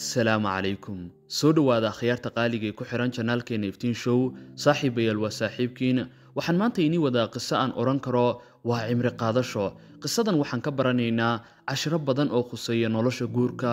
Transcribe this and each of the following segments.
asalaamu calaykum soo dhowaada akhyaarta qaaliga ee ku xihan janaalkeena iftiin show saaxiibayaal waa saaxiibkiin waxaan maanta inii wadaa qiso aan odhan karo waa cimri qaadasho qisadan waxaan ka baranaynaa cashiro badan oo khuseeya nolosha guurka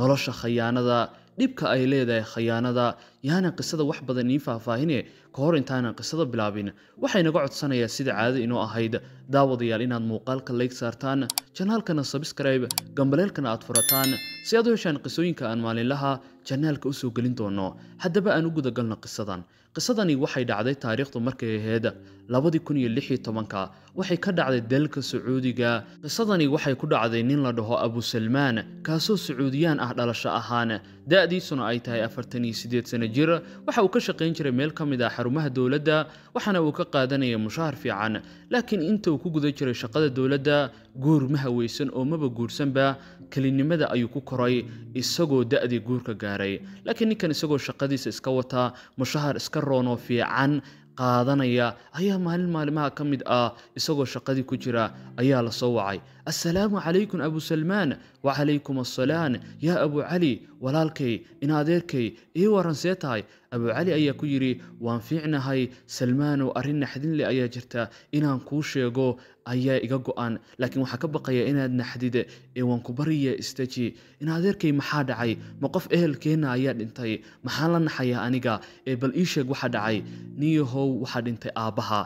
nolosha khayaanada dhibka ay leedahay khiyaanada yaana qisada wax badan ii faahfaahine ka hor intaanan qisada bilaabin waxay naga codsanayaa sida caado inoo ahayd daawadayaal inaad muuqaalka layg saartaan janaalkana sabskraibe gambaleelkana aad furataan si aad u heshaan qisooyinka aan maalinlaha janaalka usoo gelin doono haddaba aan u gudagalno qisadan qisadani waxay dhacday taariikhdu markay ahayd labadii kun tobanka waxay ka dhacday dalka sacuudiga qisadani waxay ku dhacday nin la dhaho abusalmaan kaasoo sacuudiyaan ah dhalasho ahaan da'diisuna ay tahay afartan iyo siddeed sano jir waxa uu ka shaqayn jiray meel ka mid ah xarumaha dowladda waxaana uu ka qaadanayay mushahar fiican laakiin inta uu ku guda jiray shaqada dowladda guur ma hawaysan oo maba guursanba kelinimada ayuu ku koray isagoo da'dii guurka gaaray laakiin ninkan isagoo shaqadiisa iska wata mushahar iska roonoo fiican qaadanaya ayaa maalin maalimaha ka mid ah isagoo shaqadii ku jira ayaa la soo wacay assalaamu calaykum abu salmaan wacalaykum assalaan yaa abu cali walaalkay inaadeerkay adeerkay ii waran see tahay abu cali ayaa ku yidhi waan fiicnahay salmaanow arrin naxdinle ayaa jirta inaan kuu sheego ayaa iga go-an laakiin waxaa ka baqaya inaad naxdid ee waan ku bariya istaji in adeerkay maxaa dhacay ma qof ehelkeenna ayaa dhintay maxaan la naxayaa aniga ee bal ii sheeg waxa dhacay niyahow waxaa dhintay aabbaha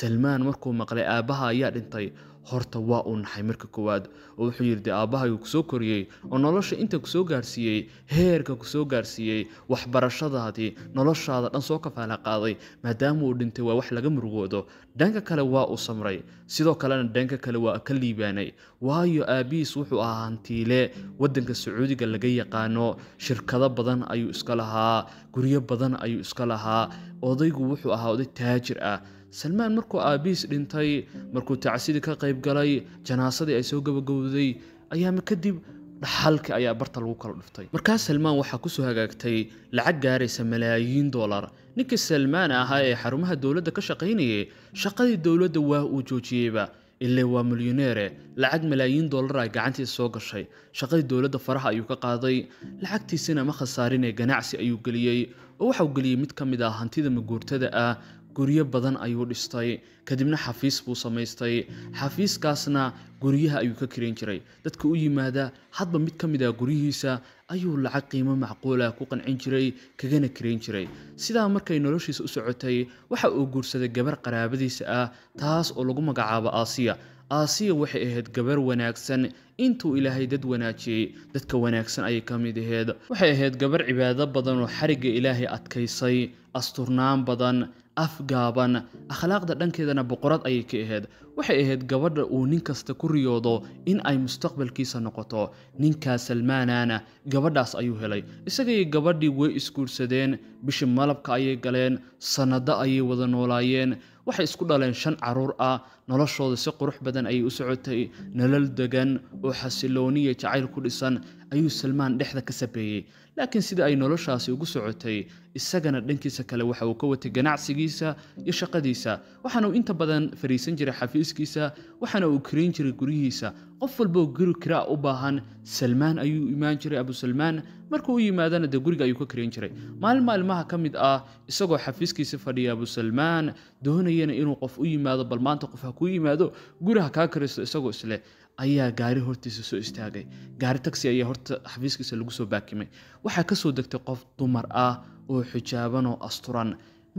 salmaan markuu maqlay aabbaha ayaa dhintay horta waa uu naxay marka koowaad oo wuxuu yidhi de aabbahaygu kusoo koriyey oo nolosha inta kusoo gaarsiiyey heerka kusoo gaarsiiyey waxbarashadaadii noloshaada dhan soo kafaala qaaday maadaama uu dhintay waa wax laga murugoodo dhanka kale waa uu samray sidoo kalena dhanka kale waa ka liibaanay waayo aabbihiis wuxuu ahaa hantiile waddanka sacuudiga laga yaqaano shirkado badan ayuu iska lahaa guryo badan ayuu iska lahaa odaygu wuxuu ahaa oday taajir ah salmaan markuu aabbihiis dhintay markuu tacsidii ka qayb galay janaasadii ay soo gabagowday ayaama kadib dhaxalka ayaa barta lagu kala dhuftay markaas salmaan waxaa ku soo hagaagtay lacag gaaraysa malaayiin doolar ninkii salmaan ahaa ee xarumaha dowladda ka shaqaynayay shaqadii dowladda waa uu joojiyeyba illee waa milyoneere lacag malaayiin dollar ay gacantiisa soo gashay shaqadii dowladda faraha ayuu ka qaaday lacagtiisina ma khasaarinee ganacsi ayuu geliyey oo waxauu geliyey mid ka mid ah hantida maguurtada ah guryo badan ayuu dhistay kadibna xafiis buu samaystay xafiiskaasna guryaha ayuu ka kirayn jiray dadka u yimaada hadba mid ka mid ah guryihiisa ayuu lacag qiimo macquula ah ku qancin jiray kagana kirayn jiray sidaa markay noloshiisa u socotay waxa uu guursaday gabar qaraabadiisa ah taas oo lagu magacaabo aasiya aasiya waxay ahayd gabar wanaagsan intuu ilaahay dad wanaajiyey dadka wanaagsan ayay ka mid aheed waxay ahayd gabar cibaado badan oo xarigga ilaahay adkaysay asturnaan badan afgaaban akhlaaqda dhankeedana boqorad ayay ka ahayd waxay ahayd gabadha uu nin kasta ku riyoodo in ay mustaqbalkiisa noqoto ninkaa salmaanaana gabadhaas ayuu helay isagay gabadhii way isguursadeen bishi malabka ayay galeen sannado ayay wada noolaayeen waxay isku dhaleen shan caruur ah noloshooda si qurux badan ayay u socotay nolol degan oo xasilooniya jacayl ku dhisan ayuu salmaan dhexda ka sabeeyey laakiin sida ay noloshaasi ugu socotay isagana dhankiisa kale waxa uu ka watay ganacsigiisa iyo shaqadiisa waxaana uu inta badan fadhiisan jiray xafiiskiisa waxaana uu kirayn jiray guryihiisa qof walba oo guri kiraa u baahan salmaan ayuu imaan jiray abusalmaan markuu u yimaadana dee guriga ayuu ka karin jiray maalin maalmaha ka mid ah isagoo xafiiskiisa fadhiya abusalmaan doonayana inuu qof u yimaado bal maanta qof ha kuu yimaado guri ha kaa karisto isagoo isleh ayaa gaari hortiisa soo istaagay gaari tagsi ayaa horta xafiiskiisa lagu soo baakimay waxaa kasoo degtay qof dumar ah oo xijaaban oo asturan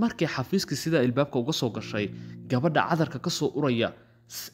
markii xafiiskii sidaa ilbaabka uga soo gashay gabadha cadarka ka uraya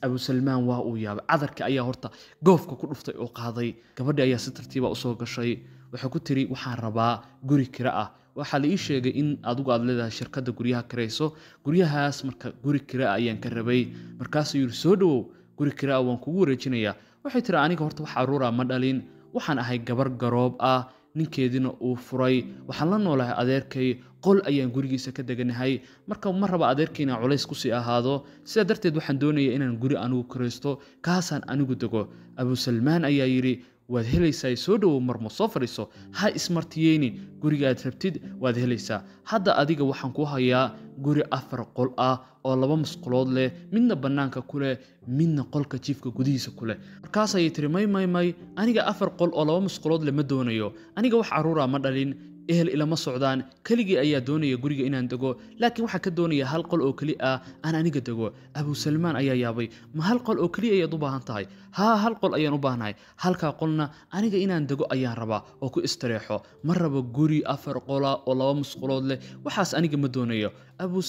abusalmaan waa uu yaabay cadarkii ayaa horta goofka ku dhuftay oo qaaday gabadhii ayaa si tartiiba ah usoo gashay wuxuu ku tiri waxaan rabaa guri kira ah waxaa la ii sheegay in adigu aad leedahay shirkadda guryaha kirayso guryahaas marka guri kira ah ayaan ka rabay markaasuu yidhi soo dhowow guri kira ah waan kugu wareejinayaa waxay tiri aniga horta wax carruura ma dhalin waxaan ahay gabar garoob ah ninkeedina uu furay waxaan la noolahay adeerkay qol ayaan gurigiisa ka deganahay marka ma raba adeerkay culays kusii ahaado sidaa darteed waxaan doonayaa inaan guri anigu kiraysto kaasaan anigu dego abuusalmaan ayaa yidhi waad helaysaa soo dhowow mar soo fadhiiso ha ismartiyeynin gurigaad rabtid waad helaysaa hadda adiga waxaan ku hayaa guri afar qol ah oo laba masqulood leh midna bannaanka ku leh midna qolka jiifka gudihiisa ku leh markaas ayay tiri may may may aniga afar qol oo laba masqulood leh ma doonayo aniga wax carruura ah ma dhalin ehel ilama socdaan keligii ayaa doonaya guriga inaan dego laakiin waxaa ka doonaya hal qol oo keli ah aan aniga dego salmaan ayaa yaabay ma hal qol oo keliya ah ayaad u baahan tahay haa hal qol ayaan u baahnahay halkaa qolna aniga inaan dego ayaan rabaa oo ku istareexo ma rabo guri afar qola oo laba musqulood leh waxaas aniga ma doonayo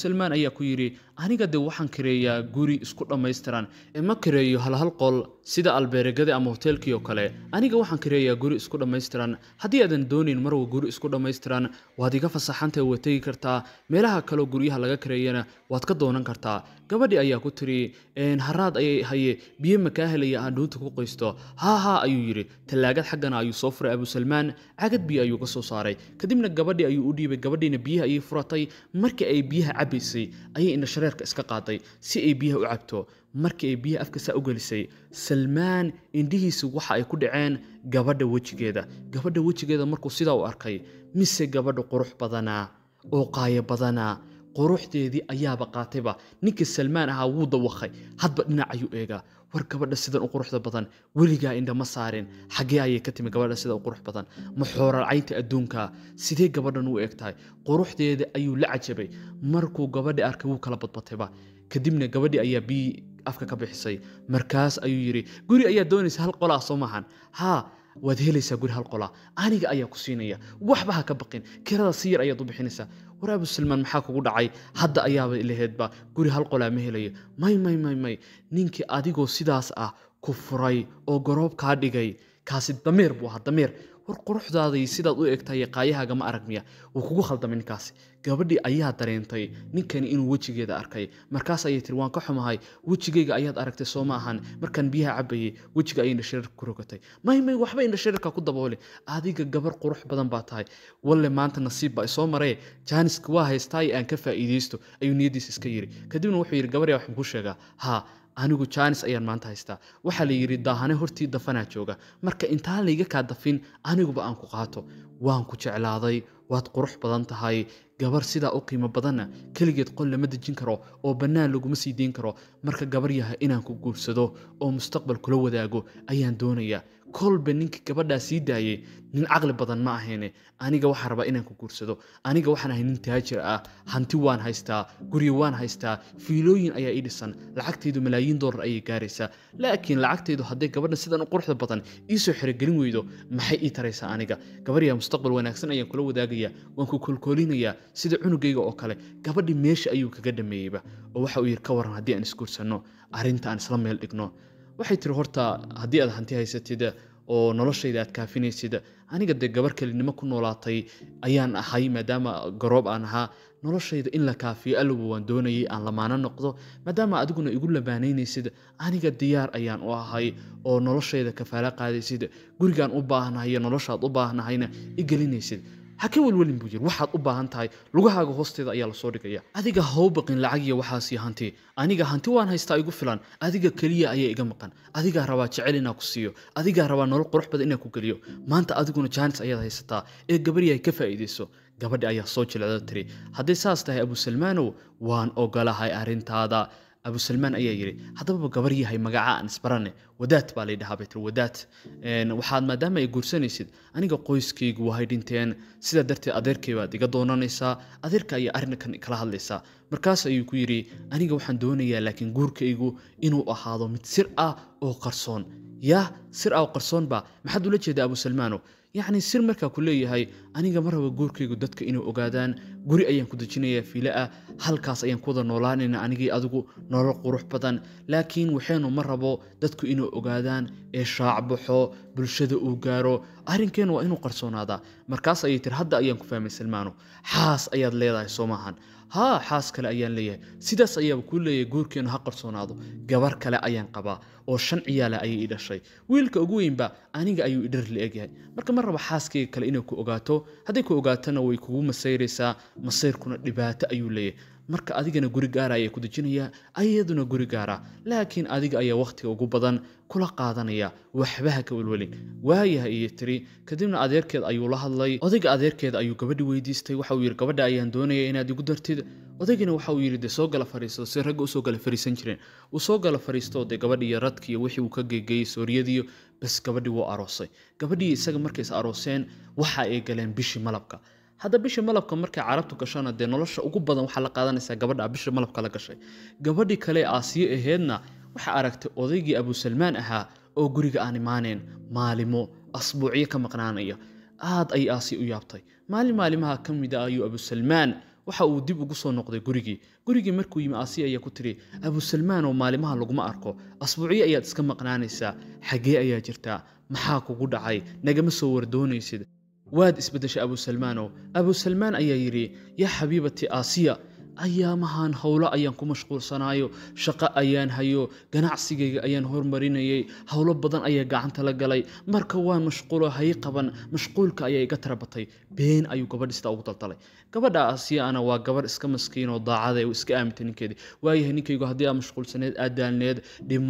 salmaan ayaa ku yidhi aniga de waxaan kareeyaa guri isku dhammaystiran ma kareeyo halhal qol sida albeeregada ama hoteelkii oo kale aniga waxaan kareeyaa guri isku dhammaystiran haddii aadan doonayn marwa guri isku dhammaystiran waad iga fasaxantay waa tegi kartaa meelaha kaleo guryaha laga kareeyana waad ka doonan kartaa gabadhii ayaa ku tiri haraad ayay haye biyo makaa helaya aan dhuunta ku qaysto haahaa ayuu yidhi tallaagad xaggana ayuu soo furay abusalmaan cagad biyo ayuu ka soo saaray kadibna gabadhii ayuu u dhiibay gabadhiina biyaha ayay furatay markii ay biyaha cabaysay ayay indha shareerka iska qaaday si ay biyaha u cabto markii ay biyaha afka saa u gelisay salmaan indhihiisa waxa ay ku dhaceen gabadha wejigeeda gabadha wejigeeda markuu sidaa u arkay mise gabadha qurux badanaa oo qaayo badanaa quruxdeedii ayaaba qaatayba ninkii salmaan ahaa wuu dawakhay hadba dhinac ayuu eegaa war gabadha sidan u quruxda badan weligaa indhama saareen xagee ayay ka timi gabadha sida u qurux badan ma xoorarcaynta adduunkaa sidee gabadhan u eg quruxdeeda ayuu la cajabay markuu gabadhi arkay wuu kala badbatayba kadibna gabadhi ayaa bii afka ka bixisay markaas ayuu yidhi guri ayaa doonaysa hal qolaa soo maahan haa waad helaysaa guri hal qolaa aniga ayaa ku siinaya waxba ha ka baqin kirada si yar ayaad u bixinaysaa waraabu silmaan maxaa kugu dhacay hadda ayaaba ilaheedba guri hal qolaa ma helayo may may may may ninkii adigoo sidaas ah ku furay oo goroob kaa dhigay kaasi dameer buu ahaa dameer war quruxdaada sidaad u egtahay qaayahaaga ma arag miya wuu kugu khaldamay ninkaasi gabadhii ayaa dareentay ninkani inuu wejigeeda arkay markaas ayay tiri waan ka xumahay wejigayga ayaad aragtay soo ma ahan markaan biyaha cabayay wejiga ayay indhashareerka ku rogatay may waxba indhashareerka ku daboole adiga gabar qurux badan baa tahay walle maanta nasiib baa isoo maree jaaniska waa haystaa aan ka faa'iidaysto ayuu niyaddiisa iska yidhi kadibna wuxuu yidhi gabaryaa waxaan kuu sheegaa haa anigu jaanis ayaan maanta haystaa waxaa la yidhi daahane hortii dafanaa jooga marka intaan layga kaa dafin aniguba aan ku qaato waan ku jeclaaday waad qurux badan tahay gabar sidaa u qiimo badanna keligeed qol lama dejin karo oo bannaan laguma sii deyn karo marka gabar yahay inaan ku guursado oo mustaqbal kula wadaago ayaan doonayaa kolba ninka gabadhaa sii daayay nin caqli badan ma ahayne aniga waxaa rabaa inaan ku guursado aniga waxaan ahay nin taajir ah hanti waan haystaa guryo waan haystaa fiilooyin ayaa ii dhisan lacagtaydu malaayiin dollar ayay gaaraysaa laakiin lacagtaydu hadday gabadhan sidan u quruxda badan iisoo xerogelin weydo maxay ii taraysaa aniga gabadhiyaa mustaqbal wanaagsan ayaan kula wadaagayaa waan ku kolkoolinayaa sida cunugayga oo kale gabadhii meesha ayuu kaga dhameeyeyba oo waxa uu yidhi ka waran haddii aan isguursanno arrinta aan isla meel dhigno waxay tiri horta haddii aad hanti haysatid oo noloshayda aad kaafinaysid aniga dee gabar kelinimo ku noolaatay ayaan ahay maadaama garoob aan ahaa noloshayda in la kaafiyo allowa waan doonayay aan lamaano noqdo maadaama adiguna igu lamaanaynaysid aniga diyaar ayaan u ahay oo noloshayda kafaala qaadaysid gurigaan u baahnahay iyo noloshaad u baahnahayna i gelinaysid ha ka welwelin buu yiri waxaad u baahan tahay lugahaaga hoosteeda ayaa lasoo dhigaya adiga hawbaqin u baqin lacagiya hanti aniga hanti waan haystaa igu filan adiga keliya ayaa iga maqan adigaa rabaa jecel inaa ku siiyo adigaa rabaa nolol qurux badan inaa ku geliyo maanta adiguna jaanis ayaad haysataa ee ay ka faa'iidayso gabadhi ayaa soo jilecdo tiri hadday saas tahay abusalmaanow waan ogolahay arrintaada abu salmaan ayaa yidhi haddababa gabar yahay magaca aan isbarane wadaad baa laydhahaa baytir wadaad waxaad maadaama ay guursanaysid aniga qoyskaygu wahay dhinteen sidaa darteed adeerkay baad iga doonanaysaa adeerka ayaa arrinkan kala hadlaysaa markaas ayuu ku yidhi aniga waxaan doonayaa laakiin guurkaygu inuu ahaado mid sir ah oo qarsoon yah sir ah oo qarsoon ba maxaad ula jeedaa abusalmaano yacni sir markaa ku leeyahay aniga ma raba guurkaygu dadka inay ogaadaan guri ayaan ku dejinayaa fiila ah halkaas ayaan ku wada noolaanayna anigii adigu nolol qurux badan laakiin waxaynu ma rabo dadku inay ogaadaan ee shaacbaxo bulshada uu gaaro arrinkeenna waa inuu qarsoonaadaa markaas ayay tiri hadda ayaan ku fahmay salmaano xaas ayaad leedahay soo maahan haa xaas kale ayaan leeyahay sidaas ayaaba kuu leeyahay guurkeenu ha qarsoonaado gabar kale ayaan qabaa oo shan ciyaala ayay i dhashay wiilka ugu weynba aniga ayuu idhar la-egyahay marka mar raba xaaskayga kale inay ku ogaato hadday ku ogaatona way kugu masayraysaa masayrkuna dhibaato ayuu leeyahay marka adigana guri gaara ayay ku dejinayaa ayaduna guri gaara laakiin adiga ayaa wakhtiga ugu badan kula qaadanaya waxbaha ka welwelin waayaha iyo tiri kadibna adeerkeed ayuu la hadlay odayga adeerkeed ayuu gabadhi weydiistay waxa uu yidhi gabadha ayaan doonaya inaad igu dartid odaygina waxa uu yidhi dee soo gala fariisto si ragga usoo gala fariisan jireen uu soo gala fariisto dee gabadh dadki iyo wixii uu ka gegeeyey sooryadiiyo bas gabadhii wuu aroosay gabadhii isaga markays arooseen waxa ay galeen bishii malabka hadda bishii malabka markay carabtu gashana dee nolosha ugu badan waxaa la qaadanaysaa gabadha bishii malabka la gashay gabadhii kale aasiye aheedna waxaa aragtay odaygii abusalmaan ahaa oo guriga aan imaaneen maalimo asbuucyo ka maqnaanaya aad ay aasiye u yaabtay maalin maalimaha ka mid a ah ayuu abusalmaan waxa uu dib ugu soo noqday gurigii gurigii markuu yimi aasiya ayaa ku tiri abusalmaan oo maalimaha laguma arko asbuuciyo ayaad iska maqnaanaysaa xaggee ayaa jirtaa maxaa kugu dhacay nagama soo wardoonaysid waad isbeddeshay abusalmaanow abusalmaan ayaa yidhi yaa xabiibati aasiya ayaamahan howlo ayaan ku mashquulsanaayo shaqo ayaan hayo ganacsigayga ayaan horumarinayay howlo badan ayaa gacanta la galay marka waan mashquulo hay qaban mashquulka ayaa iga tarabatay been ayuu gabadh ugu daltalay gabadha asiyaana waa gabarh iska maskiin oo daacada iska aamintay ninkeedii waayahay ninkaygu haddii aa mashquulsaneed aad daalneed dhib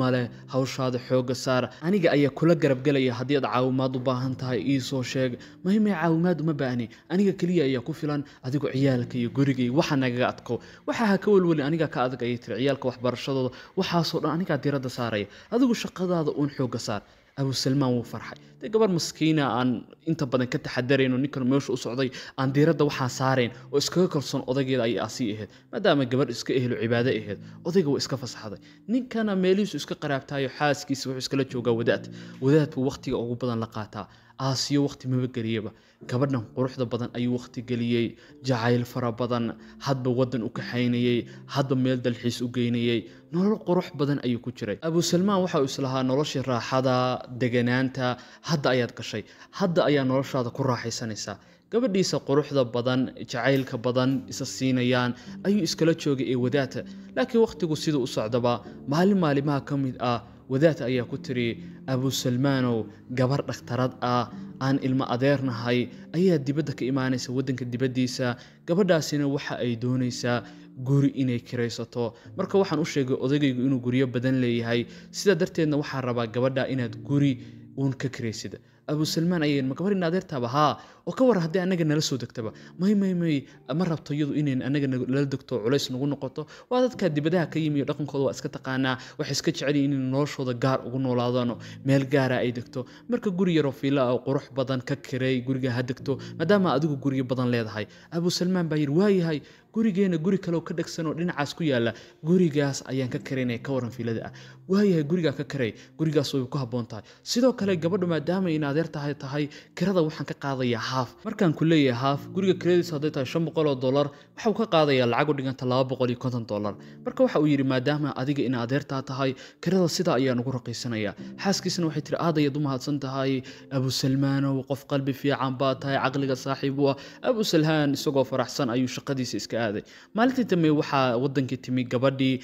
hawshaada xooga saara aniga ayaa kula garabgelaya haddii aad caawimaad u baahan tahay iisoo sheeg mahimee caawimaad uma baahni aniga keliya ayaa ku filan adigoo ciyaalka iyo guriga waxa nagaga adko qaarkood waxa ka welwelin anigaa ka adagaya tirciyaalka waxbarashadooda waxaasoo dhan anigaa diradda saaraya adigu shaqadaada uun xooga saar abu salmaan wuu farxay dee gabar maskiina aan inta badan ka taxadarayn oo ninkan meesha u socday aan diiradda waxaa saarayn oo iskaga kalsoon odageeda ayay asii ahayd maadaama gabar iska ehelo cibaado ahayd odayga waa iska fasaxday ninkana meelihiisu iska qaraabtaayo xaaskiisa wuxuu iskala joogaa wadaad wadaad buu wakhtiga ugu badan la qaataa aasiyo ah, waqti maba gabadhan quruxda badan ayuu waqti geliyey jacayl fara badan hadba waddan u kaxaynayey hadba meel dalxiis u geynayey nolol qurux badan ayuu ku jiray abuu salmaan waxa uu islahaa noloshii raaxada deganaanta hadda ayaad gashay hadda ayaa noloshaada ku raaxaysanaysaa gabadhiisa quruxda badan jacaylka badan isa siinayaan ayuu iskala joogay ee wadaata laakiin wakhtigu siduu u socdaba maalin maalimaha ka mid ah wadaad ayaa ku tiri salmaanow gabar dhakhtarad ah aan ilmo adeernahay ayaa dibadda ka imaanaysa waddanka dibaddiisa gabadhaasina waxa ay doonaysaa guri inay kiraysato marka waxaan u sheegay odaygaygu inuu guryo badan leeyahay sidaa darteedna waxaan rabaa gabadha inaad guri uun ka kiraysid salmaan abusalmaan ayama gabar ina adeertaaba haa oo ka war haddii anaga nala soo degtaba may ma rabto iyadu inayn anaga nala degto culays nagu noqoto waa dadka dibadaha ka yimi dhaqankooda waa iska taqaanaa waxay iska jecelyiin inay noloshooda gaar ugu noolaadaano meel gaara ay degto marka guri yaroo fiila ah qurux badan ka kiray guriga ha degto maadaama adigu guryo badan leedahay abu salmaan baa yidhi waayahay gurigeena guri kaleo ka dhegsan oo dhinacaas ku yaalla gurigaas ayaan ka karaynaya ka waran fiilada ah waayahay gurigaa ka karay gurigaas way ku habboon tahay sidoo kale gabadhu maadaama in tahay tahay kirada waxaan ka qaadayaa haaf markaan ku leeyahay haaf guriga credits hadday tahay shan boqol oo dollar waxauu ka qaadayaa lacag u dhiganta laba boqol iyo konton dollar marka waxa uu yidhi maadaama adiga in adeertaa tahay kirada sidaa ayaan ugu raqiysanayaa xaaskiisna waxay tiri aad u mahadsan tahay abu salmaanow qof qalbi fiican baa tahay caqliga saaxiib ah abu salhaan isagoo faraxsan ayuu shaqadiisa iska aaday maalintii dambe waxaa wadankii timi gabadhii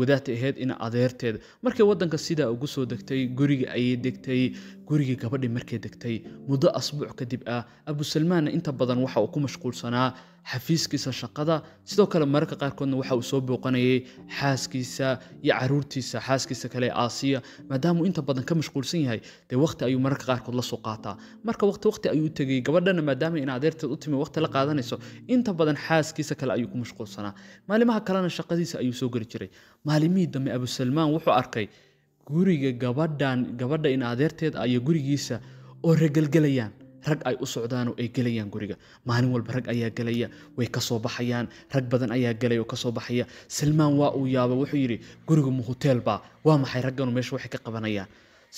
wadaadta ahayd in adeerteed markay wadanka sidaa ugu soo degtay guriga ayay degtay gurigii gabadhii markay degtay muddo asbuuc kadib ah abusalmaanna inta badan waxa uu ku mashquulsanaa xafiiskiisa shaqada sidoo kale mararka qaarkoodna waxa uu soo booqanayay xaaskiisa iyo caruurtiisa xaaskiisa kale aasiya maadaamuu inta badan ka mashquulsan yahay dee waqti ayuu mararka qaarkood la soo qaataa marka waqti waqti ayuu tegay gabadhana maadaama in adeerteed u timi waqti la qaadanayso inta badan xaaskiisa kale ayuu ku mashquulsanaa maalimaha kalena shaqadiisa ayuu soo geli jiray maalimihii dambe abusalmaan wuxuu arkay guriga gabadhan gabadha in adeerteed ah iyo gurigiisa oo ragelgelayaan rag ay u socdaan oo ay gelayaan guriga maalin walba rag ayaa gelaya way kasoo baxayaan rag badan ayaa gelay oo kasoo baxaya salmaan waa uu yaaba wuxuu yidhi gurigu ma hoteelbaa waa maxay ragganu meesha waxay ka qabanayaan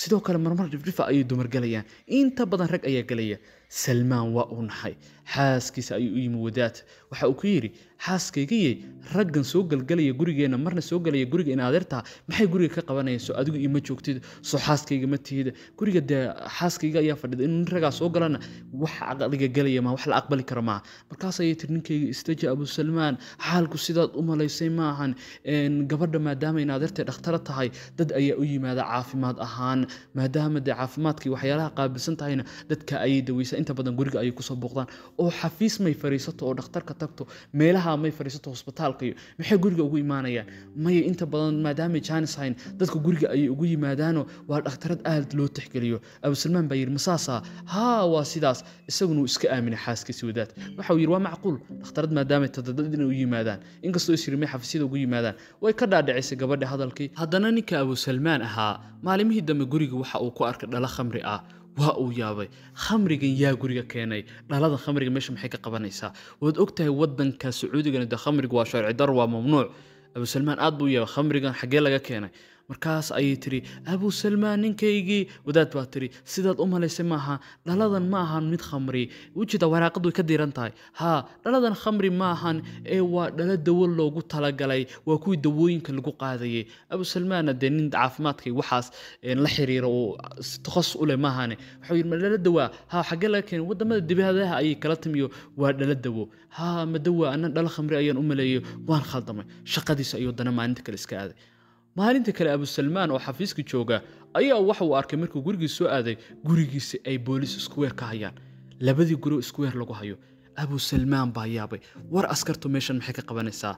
sidoo kale marmar dhifdhifa ah ayay dumar gelayaan inta badan rag ayaa gelaya salmaan waa uu naxay xaaskiisa ayuu u yimi wadaad waxa uu ku yidhi xaaskaygayey raggan soo galgalaya gurigeenna marna soo galaya guriga in adeertaa maxay guriga ka qabanayaan soo adigu ima joogtid soo xaaskayga ma tihida guriga dee xaaskayga ayaa fadhida in ragaa soo galana wax caqliga galaya maa wax la aqbali kara maa markaas ayay tiri ninkayga istaja abu salmaan xaalku sidaad u malaysay maahan gabadha maadaama in adeertay dhakhtara tahay dad ayaa u yimaada caafimaad ahaan maadaama dee caafimaadkii waxyaalaha qaabilsan tahayna dadka ayay daweysay inta badan guriga ayay kusoo booqdaan oo xafiis may fariisato oo dhakhtarka tagto meelaha may fariisato hosbitaalka iyo maxay guriga ugu imaanayaan maya inta badan maadaamay jaanis hayn dadka guriga ayay ugu yimaadaanoo waa dhakhtarad aad loo tixgeliyo abusalmaan baa yidhi masaasaa haa waa sidaas isaguna iska aaminay xaaskiisi wadaad waxa uu yidhi waa macquul dhakhtarad maadaamay todobad inay u yimaadaan inkastoo is may xafiisyada ugu yimaadaan way ka dhaadhicisay gabadha hadalkii haddana ninka abusalmaan ahaa maalimihii dambe guriga waxa uu ku arkay dhalo khamri ah waa uu yaabay khamrigan yaa guriga keenay dhalada khamriga meesha maxay ka qabanaysaa waad ogtahay wadanka sacuudigana de khamrigu waa sharci dar waa mamnuuc abusalmaan aad buu yaabay khamrigan xaggee laga keenay markaas ayay tiri abusalmaan ninkaygii wadaad baa tiri sidaad u malaysay maaha dhaladan ma ahan mid khamri wejida waraaqad ka diiran tahay haa dhaladan khamri maahan ee waa dhalo dawo loogu talagalay waa kuwii dawooyinka lagu qaadayay abusalmaana dee nin caafimaadkay waxaas la xiriira uu takhas u leh maahane wuxuu yidhi ma dhalo dawaa haa xaggee laga keenay waddamada dibadaha ayay kala timiyo waa dhalo dawo haa ma dawa dhalo khamri ayaan u maleeyo waan khaldamay shaqadiisa ayuu dana maalinta kale iska aaday maalinta kale abu salmaan oo xafiiska jooga ayaa waxa uu arkay markuu gurigii soo aaday gurigiisa ay booliis isku weer ka hayaan labadii guri isku weer lagu hayo abusalmaan baa yaabay war askartu meeshan maxay ka qabanaysaa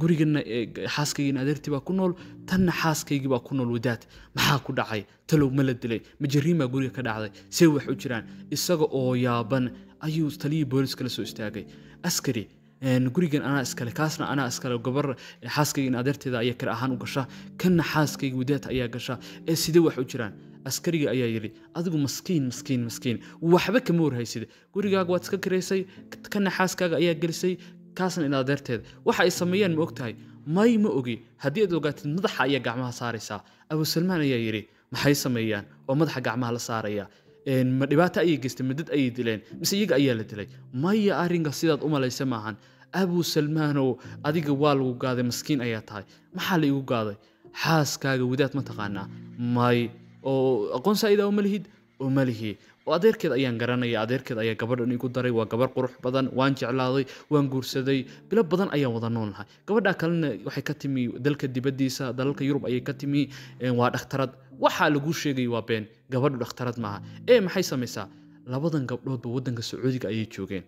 gurigana e, xaaskaygana adeertii baa ku nool tanna xaaskaygii baa ku nool wadaad maxaa ku dhacay talow ma la dilay majariinbaa guriga ka dhacday see wax u jiraan isaga oo yaaban ayuu taliyii booliis kala soo istaagay askari gurigan anaa iskale kaasna anaa iskale gabar xaaskaygan adeerteeda ayaa kale ahaan u gasha kanna xaaskayga wadaad ayaa gasha ee sidee wax u jiraan askariga ayaa yidhi adigu maskiin maskiin maskiin waxba kama warhaysida gurigaaga waad iska kiraysay kanna xaaskaaga ayaa gelisay kaasna inaad adeerteeda waxa ay sameeyaan ma ogtahay may ma ogi haddii aad ogaatid madaxa ayaa gacmaha saaraysaa abusalmaan ayaa yidhi maxay sameeyaan oo madaxa gacmaha la saaraya ma dhibaato ayay geystay ma dad ayay dileen mise iyaga ayaa la dilay maya arrinka sidaad u malaysa maahan abu salmaanow adiga waa lagu gaaday maskiin ayaa tahay maxaa la igu gaaday xaaskaaga wadaad ma taqaanaa may oo aqoonsa idaa uma lihid uma lihi adeerkeed ayaan garanaya adeerkeed ayaa gabadhan igu daray waa gabar qurux badan waan jeclaaday waan guursaday bilo badan ayaan wada nool nahay kalena waxay ka timi dalka dibadiisa dalalka yurub ayay ka timi waa dhakhtarad waxaa laguu sheegay waa been gabadhu dhakhtarad maaha ee maxay samaysaa labadan gabdhoodba wadanka sacuudiga ayay joogeen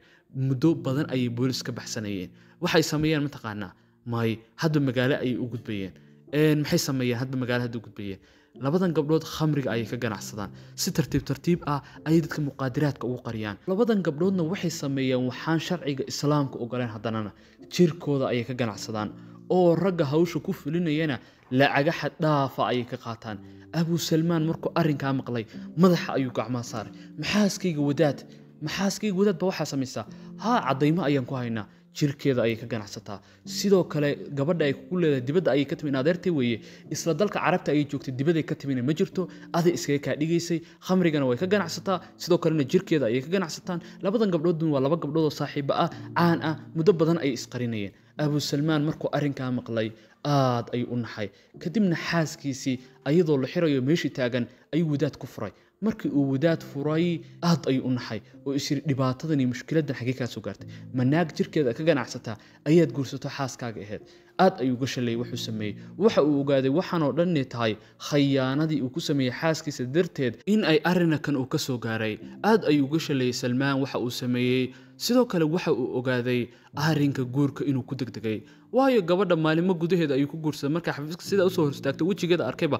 muddo badan ayay boolis baxsanayeen waxay sameeyeen mataqaanaa may hadba magaalo ayay u gudbayeen maxay sameeyeen hadba magaalo hadda u gudbayeen labadan gabdhood khamriga ayay ka ganacsadaan si tartiib tartiib ah ayay dadka muqaadiraadka ugu qariyaan labadan gabdhoodna waxay sameeyeen waxaan sharciga islaamka ogoleen haddanana jirkooda ayay ka ganacsadaan oo ragga hawsha ku fulinayana lacaga xad dhaafa ayay ka qaataan abuu salmaan markuu arrinkaa maqlay madaxa ayuu gacmaha saaray maxaaskayga wadaad maxaaskayga wadaad baa waxaa samaysaa haa caddaymo ayaan ku haynaa jirkeeda ayay ka ganacsataa sidoo kale gabadha ay kugu leedahay dibadda ayay ka timi in adeertay weeye isla dalka carabta ayay joogtay dibaday ka timin ma jirto aday iskaga kaa dhigaysay khamrigana way ka ganacsataa sidoo kalena jirkeeda ayay ka ganacsataan labadan gabdhooduna waa laba gabdhood oo saaxiibo ah caan ah muddo badan ayay isqarinayeen abu salmaan markuu arrinkaa maqlay aad ayuu u naxay kadibna xaaskiisii ayadoo la xirayo meeshii taagan ayuu wadaad ku furay markii uu wadaad furay aad ayuu u naxay oo is yiri dhibaatadan iyo mushkiladan xaggee kaa soo gaartay manaag jirkeeda ka ganacsataa ayaad guursato xaaskaaga ahayd aad ayuu uga shallayay wuxuu sameeyey waxa uu ogaaday waxaanoo dhanni tahay khayaanadii uu ku sameeyey xaaskiisa darteed in ay arrinakan uu ka soo gaaray aad ayuu uga shallayay salmaan waxa uu sameeyey sidoo kale waxa uu ogaaday arinka guurka inuu ku degdegay waayo gabadha maalimo gudaheeda ayuu ku guursaday marka xafiiska sidaa usoo horstaagta wejigeeda arkayba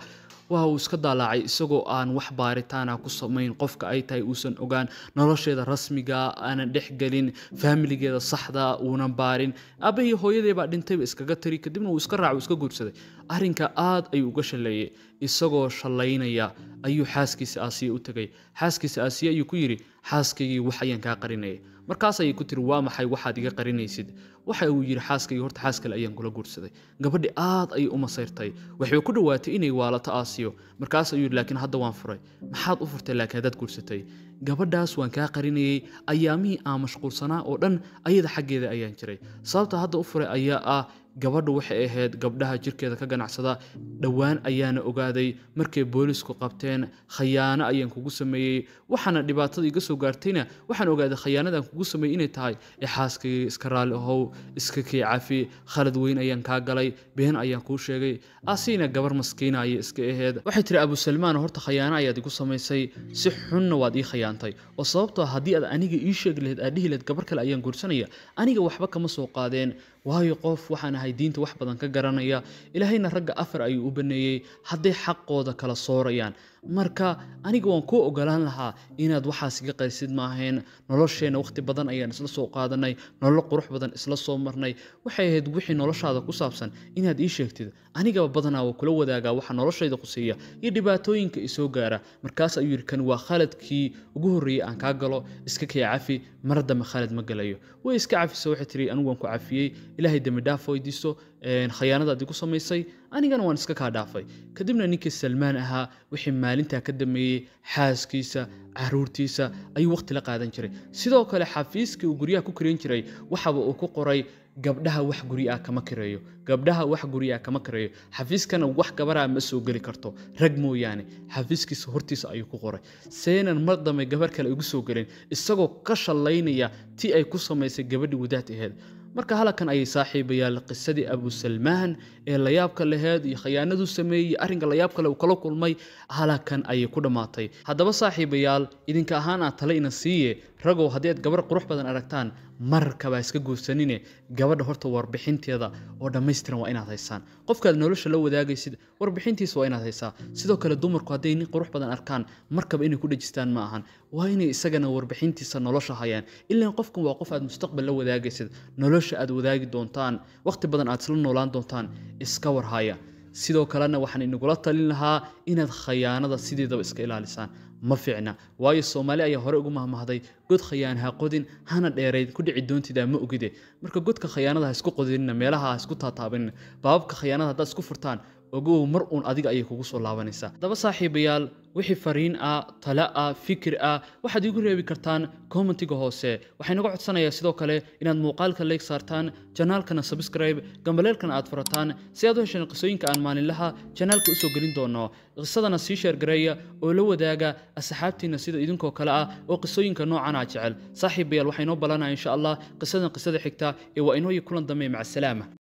waa uu iska daalaacay isagoo aan wax baaritaana ku samayn qofka ay tahay uusan ogaan nolosheeda rasmiga ah, aanan dhexgelin faamiligeeda saxda ah, uunan baarin aabbahiyo hooyadeebaa dhintayba iskaga tari kadibna uu iska raaca uu iska guursaday arrinka aad ayuu uga shalleeyey isagoo shallaynaya ayuu xaaskiisa aasiya u tegay xaaskiisa aasiya ayuu ku yidhi xaaskaygii wax ayaan kaa qarinaya markaas ayay ku tiri waa maxay waxaad iga qarinaya garanaysid waxa uu yidhi xaaskayga horta xaas kale ayaan kula guursaday gabadhi aad ayay u masayrtay waxay ku dhowaatay inay waalato aasiyo markaas ayuu yidhi laakiin hadda waan furay maxaad u furtay laakiin haddaad guursatay gabadhaas waan kaa qarinayay ayaamihii aan mashquulsanaa oo dhan ayada xaggeeda ayaan jiray sababta hadda u furay ayaa ah gabadhu waxay ahayd gabdhaha jirkeeda ka ganacsada dhowaan ayaana ogaaday markay booliisku qabteen khayaano ayaan kugu sameeyey waxaana dhibaatada iga soo gaartayna waxaan ogaaday khayaanadaan kugu sameeyey inay tahay ixaaskayga eh, iska raalli ahow iska kii cafi khalad weyn ayaan kaa galay been ayaan kuu sheegay asiina gabar maskiina ayay iska aheed waxay tiri abusalmaan horta khayaano ayaad igu samaysay si xunna waad ii khayaantay oo sababtoo ah haddii aad aniga ii sheegi lahayd aad dhihi lahayd gabar kale ayaan guursanaya aniga waxba kama soo qaadeen waayo qof waxaan ahay diinta wax badan ka garanaya ilaahayna ragga afar ayuu u baneeyey hadday xaqooda kala soorayaan marka aniga waan kuu ogolaan lahaa inaad waxaas iga qaysid maahayn nolosheenna wakhti badan ayaan isla soo qaadanay nolol qurux badan isla soo marnay waxay ahayd wixii noloshaada ku saabsan inaad ii sheegtid anigaba badanaa waa kula wadaagaa waxa noloshayda quseeya iyo dhibaatooyinka isoo gaara markaas ayuu yidhi kan waa khaladkii ugu horreeyey aan kaa galo iska kay cafi mar dambe khalad ma galayo way iska cafiso waxay tiri anigu waan ku cafiyey ilaahay dambidhaaf dhaaf khayaanada ku samaysay anigana waan iska kaa dhaafay kadibna ninkii salmaan ahaa wixii maalintaa ka dammeeyey xaaskiisa caruurtiisa ayuu waqti la qaadan jiray sidoo kale xafiiskii uu guryaha ku karin jiray waxaba uu ku qoray gabdhaha wax guriah kama kareeyo gabdhaha wax guriah kama kareeyo xafiiskana wax gabaraa ma soo geli karto rag mooyaane xafiiskiisa hortiisa ayuu ku qoray seenan mar dambe gabar kale ugu soo gelin isagoo ka shallaynaya tii ay ku samaysay gabadhii wadaad aheed marka halakan ayay saaxiibayaal qisadii abusalmaan ee layaabka laheed iyo khayaanaduu sameeyey arinka layaabka le uu kala kulmay halakan ayay ku dhammaatay haddaba saaxiibayaal idinka ahaan aa tale ina siiye ragow haddii aad gabarh qurux badan aragtaan markaba iska guursanine gabadha horta warbixinteeda oo dhammaystiran waa inaad haysaan qofkaad nolosha la wadaagaysid warbixintiisa waa inaad haysaa sidoo kale dumarku hadday nin qurux badan arkaan markaba inay ku dhejistaan ma ahan waa inay isagana warbixintiisa nolosha hayaan ilaan qofkan waa qof aad mustaqbal la wadaagaysid nolosha aad wadaagi doontaan wakhti badan aad isla noolaan doontaan iska warhaya sidoo kalena waxaan inagula talin lahaa inaad khayaanada sideedaba iska ilaalisaan ma fiicna waayo soomaali ayaa hore ugu mahmahday god khayaan ha qodin hana dheerayd ku dhici doontida ma ogide marka godka khayaanada ha isku qodinina meelaha ha isku taataabinina baababka khayaanada haddaad isku furtaan ogow mar uun adiga ayay kugu soo laabanaysaa daba saaxiibayaal wixii fariin ah tale ah fikir ah waxaad igu reebi kartaan kommentiga hoose waxay codsanayaa sidoo kale inaad muuqaalka leeg saartaan janaalkana sabscribe gambaleelkana aad furataan si aad u hesheen qisooyinka aan maalinlaha janaalka usoo gelin doono qisadana sii sheergareeya oo la wadaaga asxaabtiina sida idinkoo kale ah oo qisooyinka noocan jecel saaxiibayaal waxaa inoo insha allah qisadan qisada xigta ee waa inooyi kulan dambe macasalaama